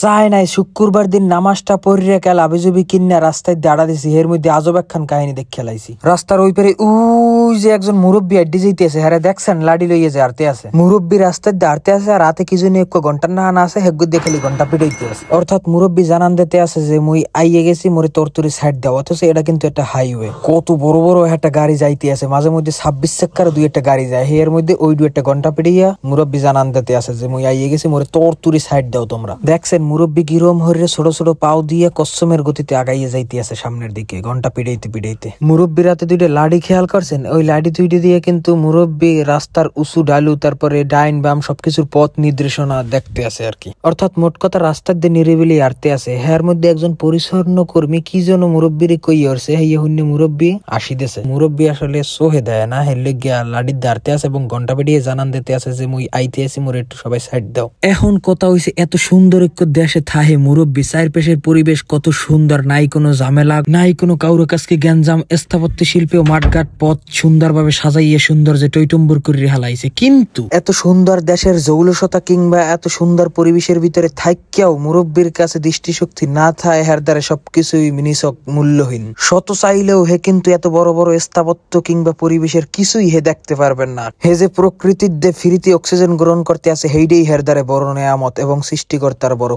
চায় নাই শুক্রবার দিন নামাজটা পড়িয়া কেল আবিজুবি কিনা রাস্তায় দাঁড়া দিছি এর মধ্যে আজব একখান কাহিনী দেখে লাইছি রাস্তার ওই পেরে উই যে একজন মুরব্বী আড্ডি আছে হ্যাঁ দেখছেন লাডি লইয়ে যে আরতে আছে মুরব্বী রাস্তায় দাঁড়তে আছে আর রাতে কিছু নিয়ে ঘন্টার আনা আছে হেগু দেখালি ঘন্টা পিটাইতে আছে অর্থাৎ মুরব্বী জানান দিতে আছে যে মুই আইয়ে গেছি মোরে তরতরি সাইড দেওয়া অথচ এটা কিন্তু একটা হাইওয়ে কত বড় বড় একটা গাড়ি যাইতে আছে মাঝে মধ্যে ছাব্বিশ চাকার দুই একটা গাড়ি যায় এর মধ্যে ওই দুই একটা ঘন্টা পিটাইয়া মুরব্বী জানান দিতে আছে যে মুই আইয়ে গেছি মোরে তরতরি সাইড দাও তোমরা দেখছেন দেখছেন মুরব্বী গিরম হরিরে ছোট ছোট পাও দিয়ে কসমের গতিতে আগাইয়ে যাইতে আছে সামনের দিকে ঘন্টা পিড়াইতে পিড়াইতে মুরব্বী রাতে দুইটা লাড়ি খেয়াল করছেন ওই লাড়ি দুইটি দিয়ে কিন্তু মুরব্বী রাস্তার উঁচু ডালু তারপরে ডাইন বাম সবকিছুর পথ নির্দেশনা দেখতে আছে আর কি অর্থাৎ মোট কথা রাস্তার দিয়ে নিরিবিলি আরতে আছে হ্যার মধ্যে একজন পরিচ্ছন্ন কর্মী কি যেন মুরব্বীরে কই হরছে হে হুন্য মুরব্বী আসি আসিতেছে মুরব্বী আসলে সোহে দেয় না হেলে গিয়া লাড়ির দাঁড়তে আছে এবং ঘন্টা পিড়িয়ে জানান দিতে আছে যে মুই আইতে আছি মোর একটু সবাই সাইড দাও এখন কথা হয়েছে এত সুন্দর ঐক্য দেশে থাহে মুরব্বী চার পেশের পরিবেশ কত সুন্দর নাই কোনো ঝামেলা নাই কোনো কাউর কাছকে গ্যাঞ্জাম স্থাপত্য শিল্পে মাঠঘাট পথ সুন্দরভাবে সাজাইয়ে সুন্দর যে টৈটম্বর করে রেহালাইছে কিন্তু এত সুন্দর দেশের জৌলসতা কিংবা এত সুন্দর পরিবেশের ভিতরে থাইকেও মুরব্বীর কাছে দৃষ্টিশক্তি না থায় হের দ্বারা সবকিছুই মিনিসক মূল্যহীন শত চাইলেও হে কিন্তু এত বড় বড় স্থাপত্য কিংবা পরিবেশের কিছুই হে দেখতে পারবেন না হে যে প্রকৃতির দে ফিরিতে অক্সিজেন গ্রহণ করতে আছে হেইডেই হের দ্বারে বড় নেয়ামত এবং সৃষ্টিকর্তার বড়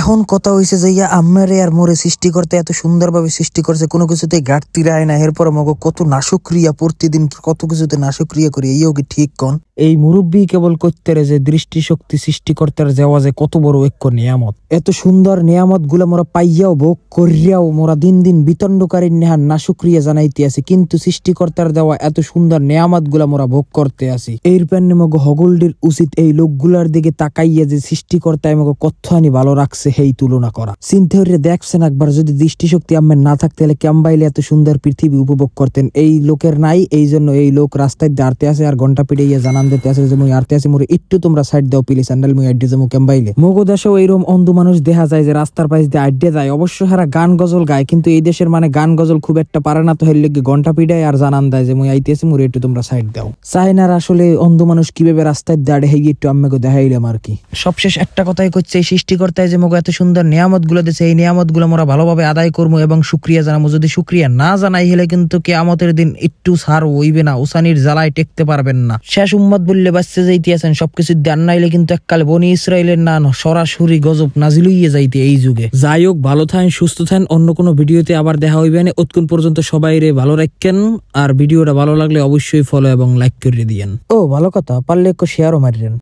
এখন কথা হয়েছে যে ইয়া আম্মারে আর মোরে সৃষ্টি করতে এত সুন্দরভাবে সৃষ্টি করছে কোনো কিছুতে ঘাটতি রায় না এরপর মগ কত নাশক্রিয়া প্রতিদিন কত কিছুতে নাশক্রিয়া করি এইও কি ঠিক কন এই মুরব্বী কেবল করতে যে দৃষ্টিশক্তি সৃষ্টিকর্তার যাওয়া যে কত বড় ঐক্য নিয়ামত এত সুন্দর নিয়ামত গুলা মোরা পাইয়াও ভোগ করিয়াও মোরা দিন দিন বিতণ্ডকারী নেহার না সুক্রিয়া জানাইতে আছি কিন্তু সৃষ্টিকর্তার দেওয়া এত সুন্দর নিয়ামত গুলা মোরা ভোগ করতে আসি এর প্যান্নে মগ হগলডির উচিত এই লোকগুলার দিকে তাকাইয়া যে সৃষ্টিকর্তায় মগ কথ্য আনি ভালো রাখছে হেই তুলনা করা সিনথেওরে দেখছেন একবার যদি দৃষ্টিশক্তি আম্মের না থাকতে হলে ক্যাম্বাইলে এত সুন্দর পৃথিবী উপভোগ করতেন এই লোকের নাই এই জন্য এই লোক রাস্তায় দাঁড়তে আসে আর ঘন্টা পিড়িয়ে জানান দিতে আসে যে মুই আরতে আসি মোর একটু তোমরা সাইড দাও পিলি স্যান্ডেল মুই আড্ডে যাবো ক্যাম্বাইলে মগো দেশেও এইরকম অন্ধ মানুষ দেখা যায় যে রাস্তার পাশ দিয়ে আড্ডে যায় অবশ্য হারা গান গজল গায় কিন্তু এই দেশের মানে গান গজল খুব একটা পারে না তো হের লেগে ঘন্টা পিড়ায় আর জানান দেয় যে মুই আইতে আসি মোর একটু তোমরা সাইড দাও চায়নার আসলে অন্ধ মানুষ কিভাবে রাস্তায় দাঁড়ে হেগে একটু আম্মাকে দেখাইলাম আর কি সবশেষ একটা কথাই করছে সৃষ্টি সৃষ্টিকর্তায় যে মোকে এত সুন্দর গুলো দিয়েছে এই নিয়ামত গুলো আমরা ভালোভাবে আদায় করবো এবং সুক্রিয়া জানাবো যদি সুক্রিয়া না জানাই হলে কিন্তু কেয়ামতের দিন একটু সার হইবে না উসানির জ্বালায় টেকতে পারবেন না শেষ উম্মত বললে বাচ্চা যাইতে আছেন সবকিছু না নাইলে কিন্তু এককাল বনি ইসরায়েলের না সরাসরি গজব নাজিল হইয়ে যাইতে এই যুগে যাই হোক ভালো থাকেন সুস্থ থাকেন অন্য কোনো ভিডিওতে আবার দেখা হইবে না অতক্ষণ পর্যন্ত সবাই রে ভালো রাখেন আর ভিডিওটা ভালো লাগলে অবশ্যই ফলো এবং লাইক করে দিয়েন ও ভালো কথা পারলে একটু শেয়ারও মারিলেন